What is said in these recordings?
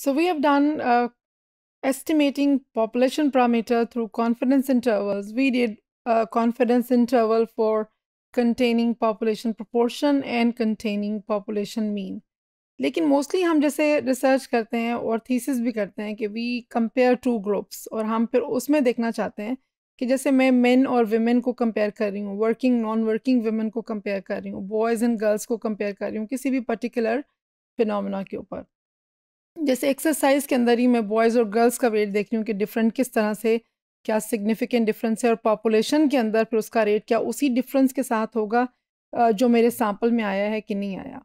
So we have done uh, estimating population parameter through confidence intervals. We did a confidence interval for containing population proportion and containing population mean. लेकिन mostly हम जैसे research करते हैं और thesis भी करते हैं कि वी कंपेयर टू ग्रुप्स और हम फिर उसमें देखना चाहते हैं कि जैसे मैं मेन और वेमेन को कंपेयर कर रही हूँ वर्किंग नॉन वर्किंग वेमेन को कंपेयर कर रही हूँ बॉयज़ एंड गर्ल्स को कंपेयर कर रही हूँ किसी भी पर्टिकुलर फिनमिना के ऊपर जैसे एक्सरसाइज के अंदर ही मैं बॉयज़ और गर्ल्स का वेट देख रही हूँ कि डिफरेंट किस तरह से क्या सिग्निफिकेंट डिफरेंस है और पॉपुलेशन के अंदर फिर उसका रेट क्या उसी डिफरेंस के साथ होगा जो मेरे सैंपल में आया है कि नहीं आया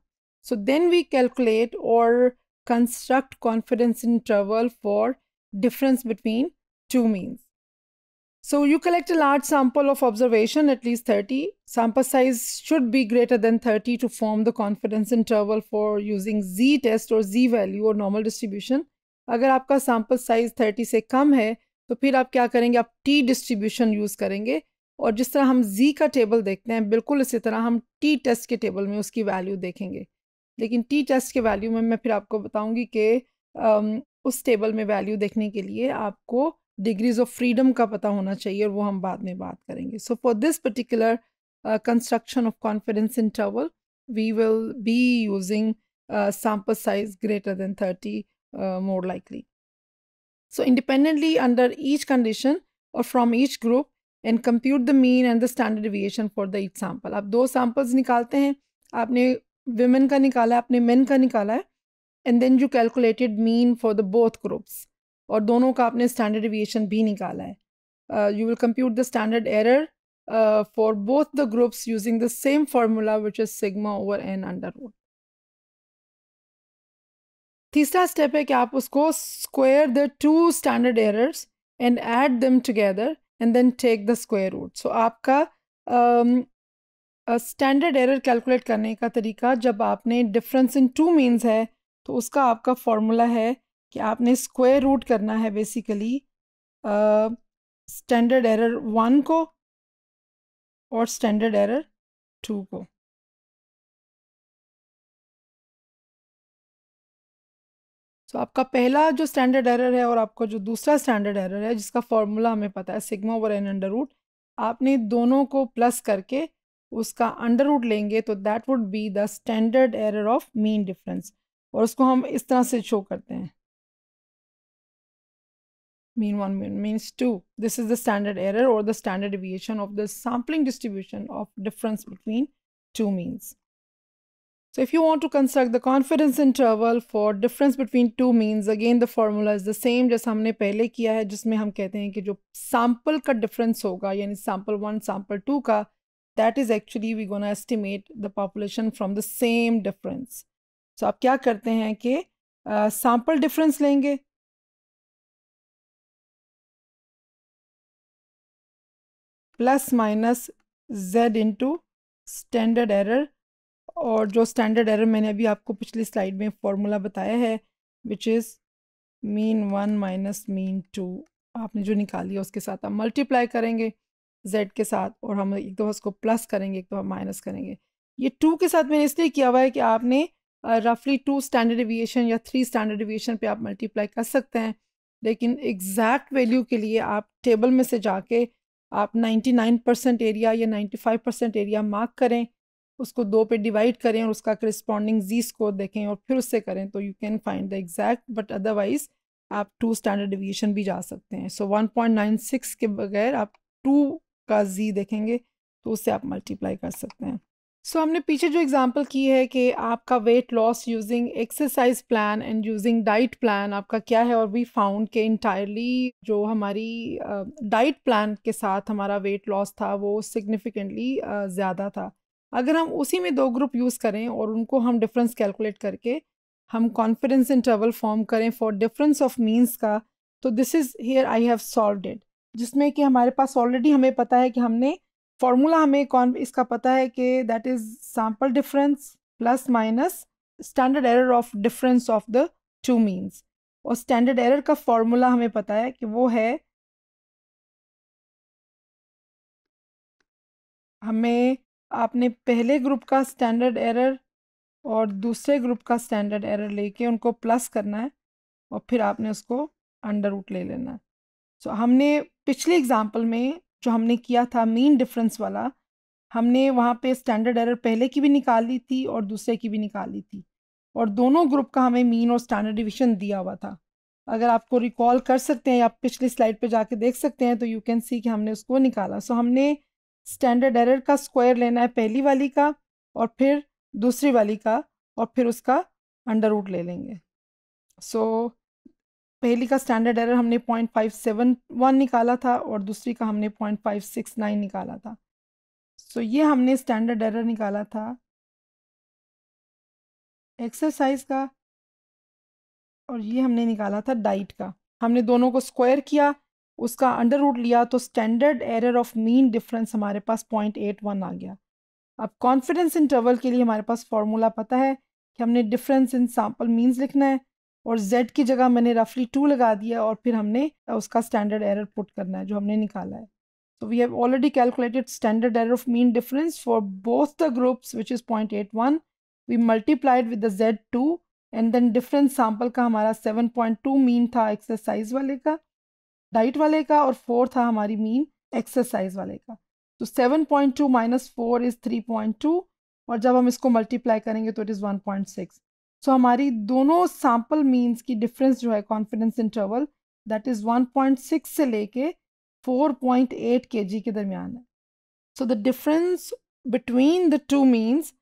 सो देन वी कैलकुलेट और construct confidence interval for difference between two means So you collect a large sample of observation, at least 30. Sample size should be greater than 30 to form the confidence interval for using z-test or z-value or normal distribution. अगर आपका sample size 30 से कम है तो फिर आप क्या करेंगे आप t-distribution यूज़ करेंगे और जिस तरह हम z का टेबल देखते हैं बिल्कुल इसी तरह हम t-test के टेबल में उसकी वैल्यू देखेंगे लेकिन t-test के वैल्यू में मैं फिर आपको बताऊंगी कि उस टेबल में वैल्यू देखने के लिए आपको डिग्रीज ऑफ फ्रीडम का पता होना चाहिए और वो हम बाद में बात करेंगे so for this particular construction of confidence interval we will be using sample size greater than thirty more likely so independently under each condition और from each group and compute the mean and the standard deviation for the each sample आप दो samples निकालते हैं आपने women का निकाला है आपने मेन का निकाला है and then you calculated mean for the both groups और दोनों का आपने स्टैंडर्ड एविएशन भी निकाला है you will compute the standard error for both the groups using the same formula which is sigma over n under root तीसरा step है कि आप उसको square the two standard errors and add them together and then take the square root so आपका standard error calculate करने का तरीका जब आपने डिफरेंस इन टू मीन्स है तो उसका आपका फॉर्मूला है कि आपने स्क्वायर रूट करना है बेसिकली स्टैंडर्ड एरर वन को और स्टैंडर्ड एरर टू को तो आपका पहला जो स्टैंडर्ड एरर है और आपका जो दूसरा स्टैंडर्ड एरर है जिसका फॉर्मूला हमें पता है sigma over n under root आपने दोनों को प्लस करके उसका अंडर रूट लेंगे तो that would be the standard error of mean difference और उसको हम इस तरह से शो करते हैं mean 1 means 2. This is the standard error or the standard deviation of the sampling distribution of difference between two means. So if you want to construct the confidence interval for difference between two means, again the formula is the same as we have done है जिसमें हम कहते हैं कि जो sample ka difference होगा yani sample one, sample two ka, that is actually we gonna estimate the population from the same difference. So आप do करते हैं sample difference लेंगे plus minus z into standard error और जो standard error मैंने अभी आपको पिछली स्लाइड में फॉर्मूला बताया है which is mean one minus mean two आपने जो निकाली है उसके साथ आप मल्टीप्लाई करेंगे जेड के साथ और हम एक दो उसको प्लस करेंगे एक दो माइनस करेंगे ये टू के साथ मैंने इसलिए किया हुआ है कि आपने रफली टू स्टैंडर्ड एविएशन या थ्री स्टैंडर्ड एविएशन पे आप मल्टीप्लाई कर सकते हैं लेकिन एग्जैक्ट वैल्यू के लिए आप टेबल में से जाके आप 99 परसेंट एरिया या 95 परसेंट एरिया मार्क करें उसको दो पे डिवाइड करें और उसका करिस्पॉन्डिंग जी स्कोर देखें और फिर उससे करें तो you can find the exact but otherwise आप टू स्टैंडर्ड डिविएशन भी जा सकते हैं so one point nine six के बगैर आप टू का जी देखेंगे तो उससे आप मल्टीप्लाई कर सकते हैं सो so, हमने पीछे जो एग्जांपल की है कि आपका weight loss using exercise plan and using diet plan आपका क्या है और वी फाउंड के इंटायरली जो हमारी डाइट uh, प्लान के साथ हमारा वेट लॉस था वो सिग्निफिकेंटली uh, ज़्यादा था अगर हम उसी में दो ग्रुप यूज़ करें और उनको हम डिफरेंस कैलकुलेट करके हम कॉन्फिडेंस इंटरवल फॉर्म करें फॉर डिफरेंस ऑफ मीन्स का तो this is here I have solve it जिसमें कि हमारे पास ऑलरेडी हमें पता है कि हमने फॉर्मूला हमें कौन इसका पता है कि that is sample difference plus minus standard error of difference of the two means और स्टैंडर्ड एरर का फॉर्मूला हमें पता है कि वो है हमें आपने पहले ग्रुप का स्टैंडर्ड एरर और दूसरे ग्रुप का स्टैंडर्ड एरर लेके उनको प्लस करना है और फिर आपने उसको अंडर रूट ले लेना है सो so, हमने पिछले एग्जाम्पल में जो हमने किया था मेन डिफरेंस वाला हमने वहाँ पे स्टैंडर्ड एरर पहले की भी निकाल ली थी और दूसरे की भी निकाल ली थी और दोनों ग्रुप का हमें मीन और स्टैंडर्ड डिविजन दिया हुआ था अगर आपको रिकॉल कर सकते हैं या पिछली स्लाइड पे जाके देख सकते हैं तो यू कैन सी कि हमने उसको निकाला सो so, हमने स्टैंडर्ड एरर का स्क्वायर लेना है पहली वाली का और फिर दूसरी वाली का और फिर उसका अंडर रूट ले लेंगे सो so, पहली का स्टैंडर्ड एरर हमने पॉइंट फाइव सेवन वन निकाला था और दूसरी का हमने पॉइंट फाइव सिक्स नाइन निकाला था सो so, ये हमने स्टैंडर्ड एरर निकाला था एक्सरसाइज का और ये हमने निकाला था डाइट का हमने दोनों को स्क्वायर किया उसका अंडर रूट लिया तो standard error of mean difference हमारे पास पॉइंट एट वन आ गया अब कॉन्फिडेंस इंटरवल के लिए हमारे पास फार्मूला पता है कि हमने डिफरेंस इन सैम्पल मीन्स लिखना है और z की जगह मैंने रफली टू लगा दिया और फिर हमने उसका स्टैंडर्ड एरर पुट करना है जो हमने निकाला है तो we have already calculated standard error of mean difference for both the groups which is point eight one we multiplied with the two and then difference sample का हमारा सेवन पॉइंट टू मीन था exercise वाले का diet वाले का और four था हमारी मीन एक्सरसाइज वाले का तो seven point two minus four is three point two और जब हम इसको मल्टीप्लाई करेंगे तो it is one point six so so, हमारी दोनों सैम्पल मीन्स की डिफरेंस जो है कॉन्फिडेंस इंटरवल दैट इज़ 1.6 से लेके 4.8 केजी के दरमियान है so the difference between the two means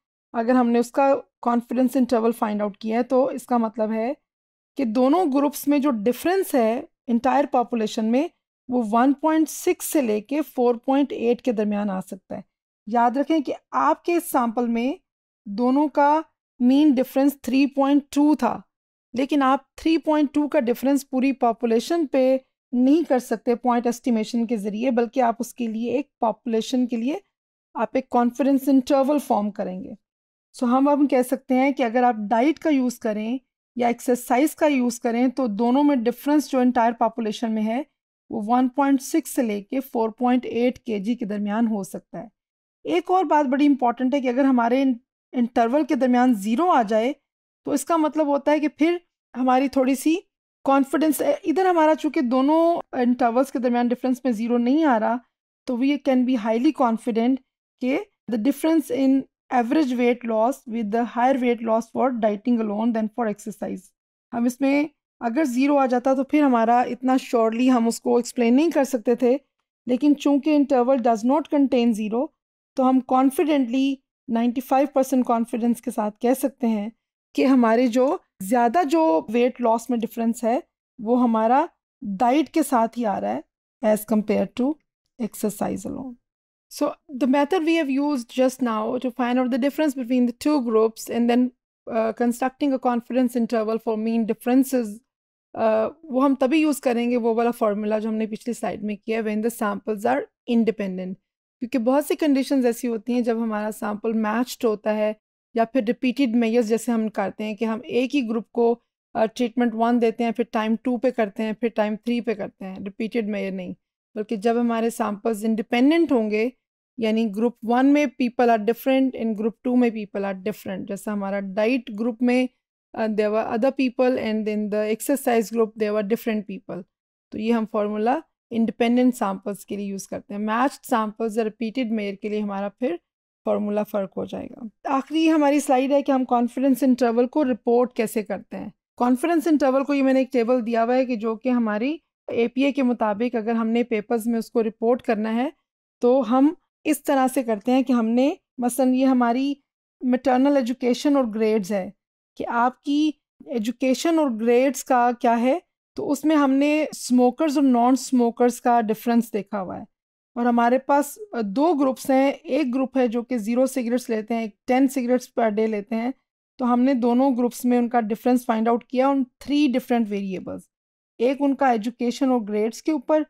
अगर हमने उसका कॉन्फिडेंस इंटरवल फाइंड आउट किया है तो इसका मतलब है कि दोनों ग्रुप्स में जो डिफरेंस है इंटायर पॉपुलेशन में वो 1.6 से लेके 4.8 के दरमियान आ सकता है याद रखें कि आपके इस सैम्पल में दोनों का मीन डिफरेंस 3.2 था लेकिन आप 3.2 का डिफरेंस पूरी पॉपुलेशन पे नहीं कर सकते पॉइंट एस्टिमेशन के ज़रिए बल्कि आप उसके लिए एक पॉपुलेशन के लिए आप एक कॉन्फिडेंस इंटरवल फॉर्म करेंगे सो हम अब कह सकते हैं कि अगर आप डाइट का यूज़ करें या एक्सरसाइज का यूज़ करें तो दोनों में डिफरेंस जो इंटायर पॉपुलेशन में है वो 1.6 से लेके 4.8 केजी के दरमियान हो सकता है एक और बात बड़ी इंपॉर्टेंट है कि अगर हमारे इंटरवल के दरमियान ज़ीरो आ जाए तो इसका मतलब होता है कि फिर हमारी थोड़ी सी कॉन्फिडेंस इधर हमारा चूंकि दोनों इंटरवल्स के दरमियान डिफरेंस में ज़ीरो नहीं आ रहा तो we can be highly confident के the difference in average weight loss with the higher weight loss for dieting alone than for exercise हम इसमें अगर ज़ीरो आ जाता तो फिर हमारा इतना श्योरली हम उसको एक्सप्लेन नहीं कर सकते थे लेकिन चूंकि interval does not contain zero तो हम confidently ninety five percent confidence के साथ कह सकते हैं कि हमारे जो ज़्यादा जो वेट लॉस में डिफरेंस है वो हमारा डाइट के साथ ही आ रहा है as compare to exercise alone so the method we have use just now to find out the difference between the two groups and then constructing a confidence interval for mean differences वो हम तभी use करेंगे वो वाला formula जो हमने पिछली slide में किया है when the samples are independent क्योंकि बहुत सी कंडीशंस ऐसी होती हैं जब हमारा सैम्पल मैच्ड होता है या फिर रिपीटेड मेयर्स जैसे हम करते हैं कि हम एक ही ग्रुप को ट्रीटमेंट वन देते हैं फिर टाइम टू पे करते हैं फिर टाइम थ्री पे करते हैं रिपीटेड मेयर नहीं बल्कि जब हमारे सैम्पल्स इंडिपेंडेंट होंगे यानी ग्रुप वन में people are different in group two में पीपल आर डिफरेंट जैसा हमारा डाइट ग्रुप में they're other people and in the exercise group they're different people तो ये हम फार्मूला इंडिपेंडेंट सैंपल्स के लिए यूज़ करते हैं मैच्ड सैंपल्स या रिपीटेड मेयर के लिए हमारा फिर फार्मूला फ़र्क हो जाएगा आखिरी हमारी स्लाइड है कि हम कॉन्फिडेंस इंटरवल को रिपोर्ट कैसे करते हैं कॉन्फिडेंस इंटरवल को ये मैंने एक टेबल दिया हुआ है कि जो कि हमारी ए के मुताबिक अगर हमने पेपर्स में उसको रिपोर्ट करना है तो हम इस तरह से करते हैं कि हमने मसलन ये हमारी मटर्नल एजुकेशन और ग्रेड्स है कि आपकी एजुकेशन और ग्रेड्स का क्या है तो उसमें हमने स्मोकर्स और नॉन स्मोकर्स का डिफरेंस देखा हुआ है और हमारे पास दो ग्रुप्स हैं एक ग्रुप है जो कि ज़ीरो सिगरेट्स लेते हैं एक टेन सिगरेट्स पर डे लेते हैं तो हमने दोनों ग्रुप्स में उनका डिफरेंस फाइंड आउट किया उन थ्री डिफरेंट वेरिएबल्स एक उनका एजुकेशन और ग्रेड्स के ऊपर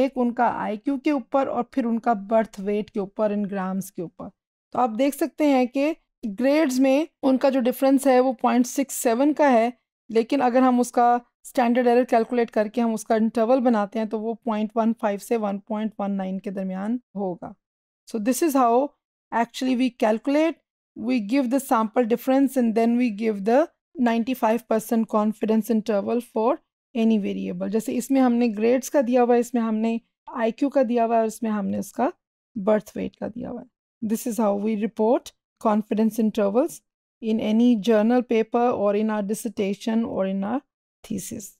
एक उनका आईक्यू के ऊपर और फिर उनका बर्थ वेट के ऊपर इन ग्राम्स के ऊपर तो आप देख सकते हैं कि ग्रेड्स में उनका जो डिफरेंस है वो पॉइंट सिक्स सेवन का है लेकिन अगर हम उसका स्टैंडर्ड एरर कैलकुलेट करके हम उसका इंटरवल बनाते हैं तो वो पॉइंट वन फाइव से वन वन पॉइंट नाइन के दरमियान होगा so this is how actually we calculate we give the sample difference and then we give the ninety five percent confidence interval for any variable जैसे इसमें हमने grades का दिया हुआ है इसमें हमने आई क्यू का दिया हुआ है और इसमें हमने उसका बर्थ वेट का दिया हुआ है this is how we report confidence intervals in any journal paper or in our dissertation or in our thesis.